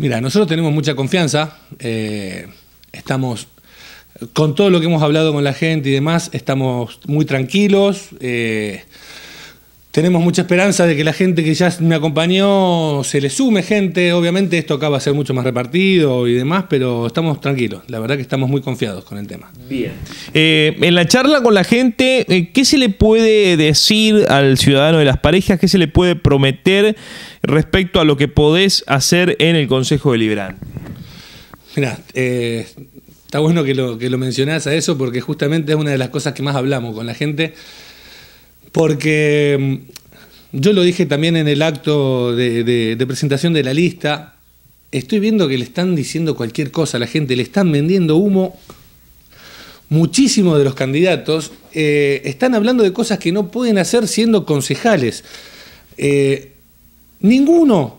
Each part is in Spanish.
Mira, nosotros tenemos mucha confianza, eh, estamos con todo lo que hemos hablado con la gente y demás, estamos muy tranquilos. Eh, tenemos mucha esperanza de que la gente que ya me acompañó se le sume gente. Obviamente esto acá va a ser mucho más repartido y demás, pero estamos tranquilos. La verdad que estamos muy confiados con el tema. Bien. Eh, en la charla con la gente, eh, ¿qué se le puede decir al ciudadano de las parejas? ¿Qué se le puede prometer respecto a lo que podés hacer en el Consejo Deliberante? Mirá, eh, está bueno que lo, que lo mencionás a eso porque justamente es una de las cosas que más hablamos con la gente porque mm, yo lo dije también en el acto de, presentación de la lista, estoy viendo que le están diciendo cualquier cosa a la gente, le están vendiendo humo. Muchísimos de los candidatos eh, están hablando de cosas que no pueden hacer siendo concejales. Eh, ninguno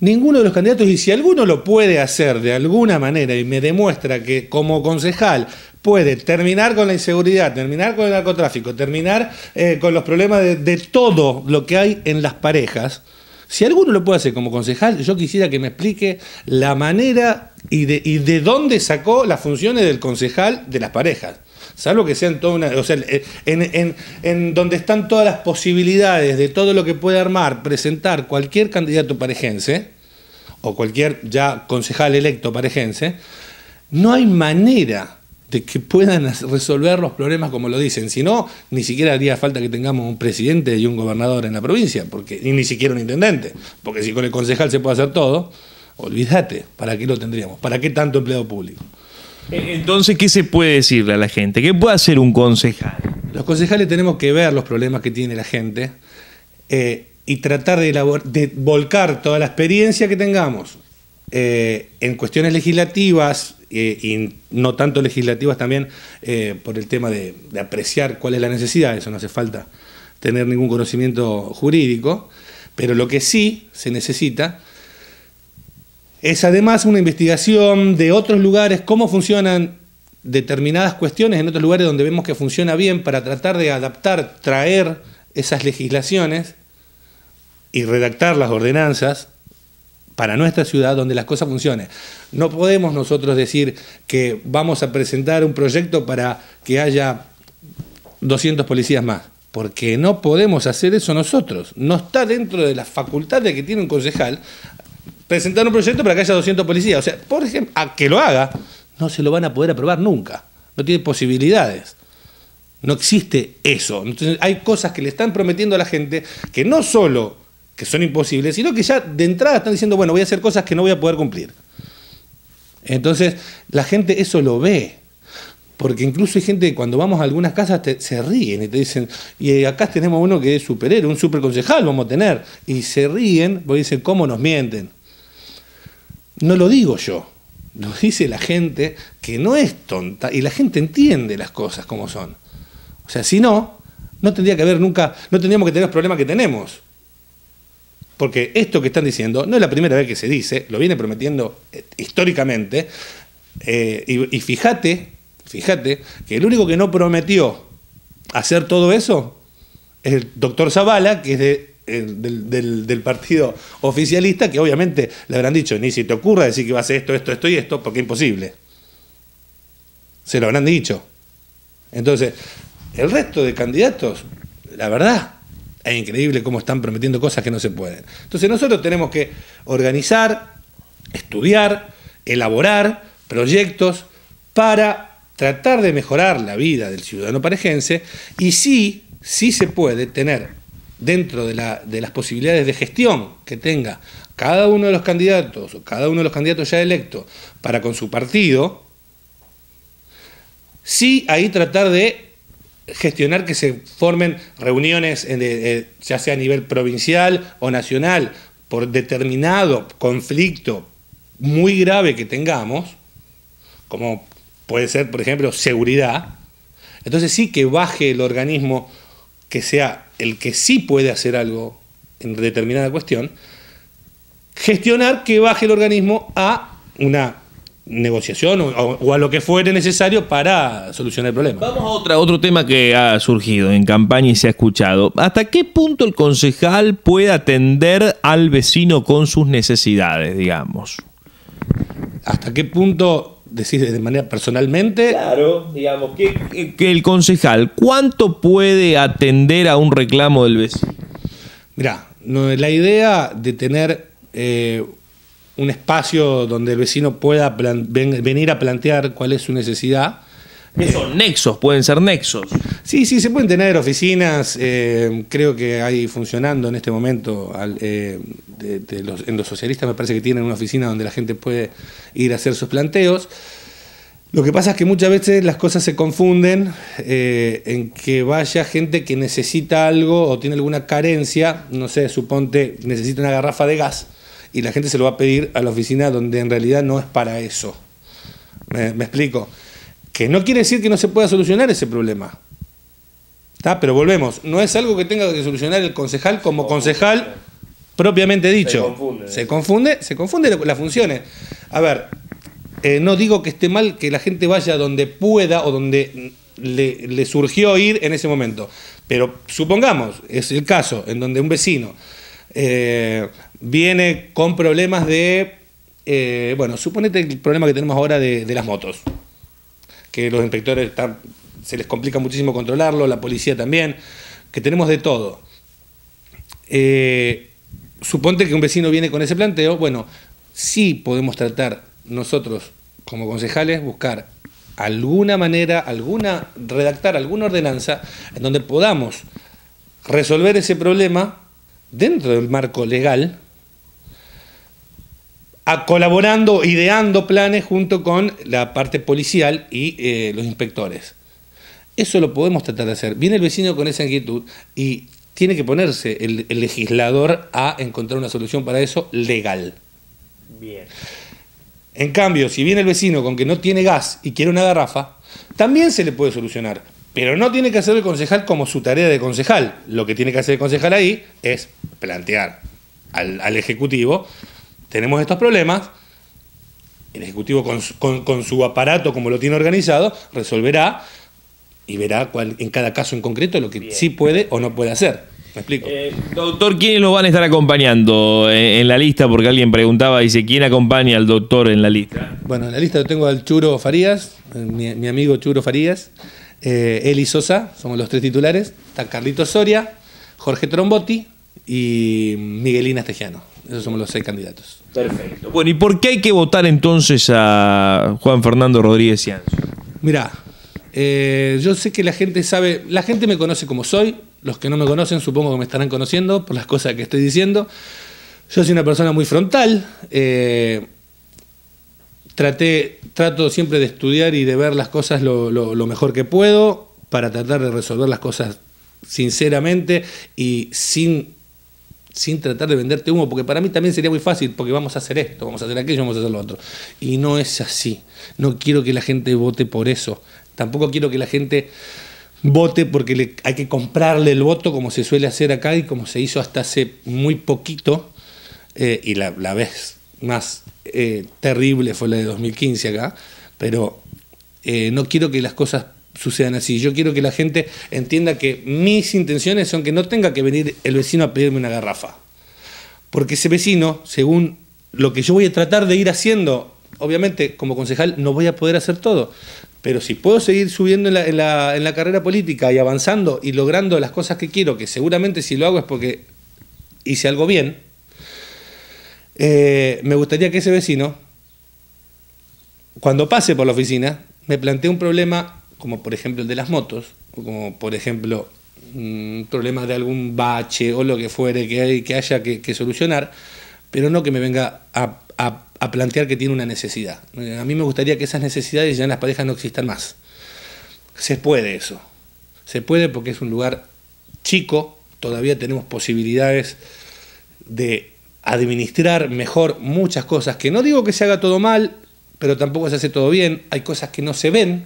ninguno de los candidatos, y si alguno lo puede hacer de alguna manera y me demuestra que como concejal puede terminar con la inseguridad, terminar con el narcotráfico, terminar eh, con los problemas de, todo lo que hay en las parejas, si alguno lo puede hacer como concejal, yo quisiera que me explique la manera y de, y de dónde sacó las funciones del concejal de las parejas. Salvo que sean O sea, eh, en, donde están todas las posibilidades de todo lo que puede armar, presentar cualquier candidato parejense, o cualquier ya concejal electo parejense, no hay manera de que puedan resolver los problemas como lo dicen. Si no, ni siquiera haría falta que tengamos un presidente y un gobernador en la provincia, porque, ni siquiera un intendente, porque si con el concejal se puede hacer todo, olvídate, ¿para qué lo tendríamos? ¿Para qué tanto empleado público? Eh, entonces, ¿qué se puede decirle a la gente? ¿Qué puede hacer un concejal? Los concejales tenemos que ver los problemas que tiene la gente eh, y tratar de, volcar toda la experiencia que tengamos eh, en cuestiones legislativas y no tanto legislativas también por el tema de apreciar cuál es la necesidad, eso no hace falta tener ningún conocimiento jurídico, pero lo que sí se necesita es además una investigación de otros lugares, cómo funcionan determinadas cuestiones en otros lugares donde vemos que funciona bien para tratar de adaptar, traer esas legislaciones y redactar las ordenanzas para nuestra ciudad donde las cosas funcionen. No podemos nosotros decir que vamos a presentar un proyecto para que haya 200 policías más, porque no podemos hacer eso nosotros. No está dentro de las facultades que tiene un concejal presentar un proyecto para que haya 200 policías. O sea, por ejemplo, a que lo haga, no se lo van a poder aprobar nunca. No tiene posibilidades. No existe eso. Entonces, hay cosas que le están prometiendo a la gente que no solo que son imposibles, sino que ya de entrada están diciendo, bueno, voy a hacer cosas que no voy a poder cumplir. Entonces, la gente eso lo ve. Porque incluso hay gente que cuando vamos a algunas casas se ríen y te dicen, y eh, acá tenemos uno que es superhéroe, un superconcejal vamos a tener. Y se ríen porque dicen, ¿cómo nos mienten? No lo digo yo, lo dice la gente que no es tonta y la gente entiende las cosas como son. O sea, si no, no tendría que haber nunca, no tendríamos que tener los problemas que tenemos. Porque esto que están diciendo no es la primera vez que se dice, lo viene prometiendo eh, históricamente. Eh, y, y fíjate, fíjate, que el único que no prometió hacer todo eso es el doctor Zavala, que es de eh, del, partido oficialista que obviamente le habrán dicho, ni si te ocurra decir que va a hacer esto, esto, esto y esto, porque es imposible. Se lo habrán dicho. Entonces, el resto de candidatos, la verdad, es increíble cómo están prometiendo cosas que no se pueden. Entonces nosotros tenemos que organizar, estudiar, elaborar proyectos para tratar de mejorar la vida del ciudadano parejense y si sí se puede tener dentro de, las posibilidades de gestión que tenga cada uno de los candidatos o cada uno de los candidatos ya electos para con su partido, sí ahí tratar de gestionar que se formen reuniones eh, eh, ya sea a nivel provincial o nacional por determinado conflicto muy grave que tengamos, como puede ser, por ejemplo, seguridad, entonces sí que baje el organismo que sea el que sí puede hacer algo en determinada cuestión, gestionar que baje el organismo a una negociación o, a lo que fuere necesario para solucionar el problema. Vamos a otro tema que ha surgido en campaña y se ha escuchado. ¿Hasta qué punto el concejal puede atender al vecino con sus necesidades, digamos? ¿Hasta qué punto decís de manera personalmente. Claro, digamos, que, el concejal, ¿cuánto puede atender a un reclamo del vecino? mira no, la idea de tener eh, un espacio donde el vecino pueda venir a plantear cuál es su necesidad Nexos, pueden ser nexos. Sí, sí, se pueden tener oficinas, eh, creo que hay funcionando en este momento, eh, en los socialistas me parece que tienen una oficina donde la gente puede ir a hacer sus planteos. Lo que pasa es que muchas veces las cosas se confunden eh, en que vaya gente que necesita algo o tiene alguna carencia, no sé, suponte necesita una garrafa de gas y la gente se lo va a pedir a la oficina donde en realidad no es para eso. me explico? Que no quiere decir que no se pueda solucionar ese problema. ¿Está? Pero volvemos, no es algo que tenga que solucionar el concejal como concejal propiamente dicho. Se confunde. Se confunde, se confunde las funciones. A ver, eh, no digo que esté mal que la gente vaya donde pueda o donde le, surgió ir en ese momento. Pero supongamos, es el caso, en donde un vecino eh, viene con problemas de, eh, bueno, suponete el problema que tenemos ahora de las motos que los inspectores están, se les complica muchísimo controlarlo, la policía también, que tenemos de todo. Eh, suponte que un vecino viene con ese planteo, bueno, sí podemos tratar nosotros como concejales buscar alguna manera, alguna redactar alguna ordenanza en donde podamos resolver ese problema dentro del marco legal a colaborando, ideando planes junto con la parte policial y eh, los inspectores. Eso lo podemos tratar de hacer. Viene el vecino con esa inquietud y tiene que ponerse el, legislador a encontrar una solución para eso legal. Bien. En cambio, si viene el vecino con que no tiene gas y quiere una garrafa, también se le puede solucionar. Pero no tiene que hacer el concejal como su tarea de concejal. Lo que tiene que hacer el concejal ahí es plantear al Ejecutivo tenemos estos problemas, el Ejecutivo con, su aparato como lo tiene organizado, resolverá y verá cuál, en cada caso en concreto lo que sí puede o no puede hacer. ¿Me explico? Eh, doctor, ¿quiénes lo van a estar acompañando en, la lista? Porque alguien preguntaba, dice, ¿quién acompaña al doctor en la lista? Bueno, en la lista tengo al Churo Farías, eh, mi, amigo Churo Farías, eh, Eli Sosa, somos los tres titulares, está Carlito Soria, Jorge Trombotti y Miguelina Estegiano. Esos somos los seis candidatos. Perfecto. Bueno, ¿y por qué hay que votar entonces a Juan Fernando Rodríguez y Mirá, eh, yo sé que la gente sabe, la gente me conoce como soy, los que no me conocen supongo que me estarán conociendo por las cosas que estoy diciendo. Yo soy una persona muy frontal, eh, trato siempre de estudiar y de ver las cosas lo mejor que puedo para tratar de resolver las cosas sinceramente y sin sin tratar de venderte humo, porque para mí también sería muy fácil, porque vamos a hacer esto, vamos a hacer aquello, vamos a hacer lo otro. Y no es así. No quiero que la gente vote por eso. Tampoco quiero que la gente vote porque hay que comprarle el voto como se suele hacer acá y como se hizo hasta hace muy poquito. Eh, y la, vez más eh, terrible fue la de 2015 acá. Pero eh, no quiero que las cosas sucedan así. Yo quiero que la gente entienda que mis intenciones son que no tenga que venir el vecino a pedirme una garrafa. Porque ese vecino, según lo que yo voy a tratar de ir haciendo, obviamente como concejal no voy a poder hacer todo, pero si puedo seguir subiendo en la, carrera política y avanzando y logrando las cosas que quiero, que seguramente si lo hago es porque hice algo bien, eh, me gustaría que ese vecino, cuando pase por la oficina, me plantee un problema como por ejemplo el de las motos, o como por ejemplo un mm, problema de algún bache o lo que fuere que, hay, que haya que, solucionar, pero no que me venga a, a, plantear que tiene una necesidad. A mí me gustaría que esas necesidades ya en las parejas no existan más. Se puede eso. Se puede porque es un lugar chico, todavía tenemos posibilidades de administrar mejor muchas cosas, que no digo que se haga todo mal, pero tampoco se hace todo bien, hay cosas que no se ven,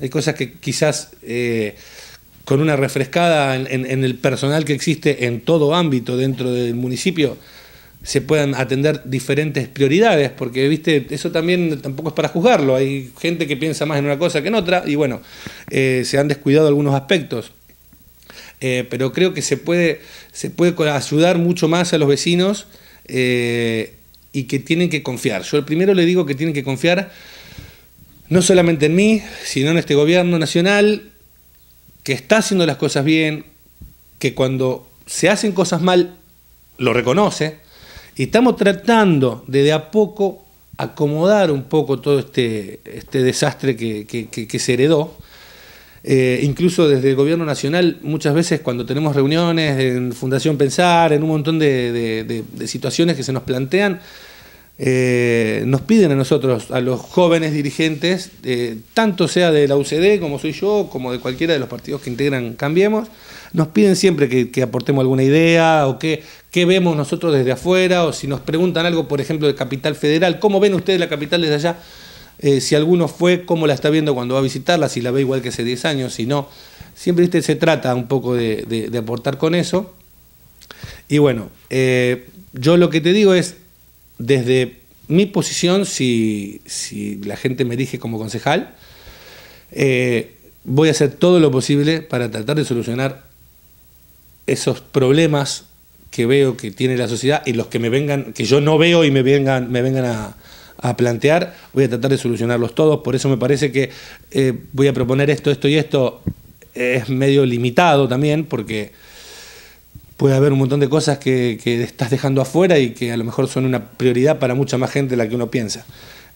hay cosas que quizás eh, con una refrescada en, el personal que existe en todo ámbito dentro del municipio se puedan atender diferentes prioridades, porque viste, eso también tampoco es para juzgarlo. Hay gente que piensa más en una cosa que en otra, y bueno, eh, se han descuidado algunos aspectos. Eh, pero creo que se puede, se puede ayudar mucho más a los vecinos y que tienen que confiar. Yo el primero le digo que tienen que confiar no solamente en mí, sino en este gobierno nacional que está haciendo las cosas bien, que cuando se hacen cosas mal lo reconoce, y estamos tratando de a poco acomodar un poco todo este, este desastre que, se heredó. Eh, incluso desde el gobierno nacional, muchas veces cuando tenemos reuniones en Fundación Pensar, en un montón de situaciones que se nos plantean, eh, nos piden a nosotros, a los jóvenes dirigentes, eh, tanto sea de la UCD como soy yo, como de cualquiera de los partidos que integran Cambiemos, nos piden siempre que, aportemos alguna idea o que, qué vemos nosotros desde afuera, o si nos preguntan algo, por ejemplo, de Capital Federal, ¿cómo ven ustedes la capital desde allá? Eh, si alguno fue, cómo la está viendo cuando va a visitarla, si la ve igual que hace 10 años, si no. Siempre este se trata un poco de, aportar con eso. Y bueno, yo lo que te digo es, desde mi posición, si, la gente me elige como concejal, eh, voy a hacer todo lo posible para tratar de solucionar esos problemas que veo que tiene la sociedad y los que me vengan, que yo no veo y me vengan, me vengan a, plantear, voy a tratar de solucionarlos todos. Por eso me parece que eh, voy a proponer esto, esto y esto. Es medio limitado también, porque puede haber un montón de cosas que, estás dejando afuera y que a lo mejor son una prioridad para mucha más gente de la que uno piensa.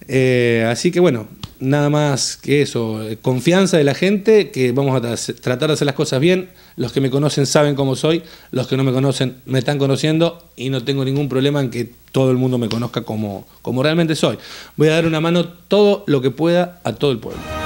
Eh, así que bueno, nada más que eso, confianza de la gente, que vamos a tratar de hacer las cosas bien, los que me conocen saben cómo soy, los que no me conocen me están conociendo y no tengo ningún problema en que todo el mundo me conozca como, como realmente soy. Voy a dar una mano todo lo que pueda a todo el pueblo.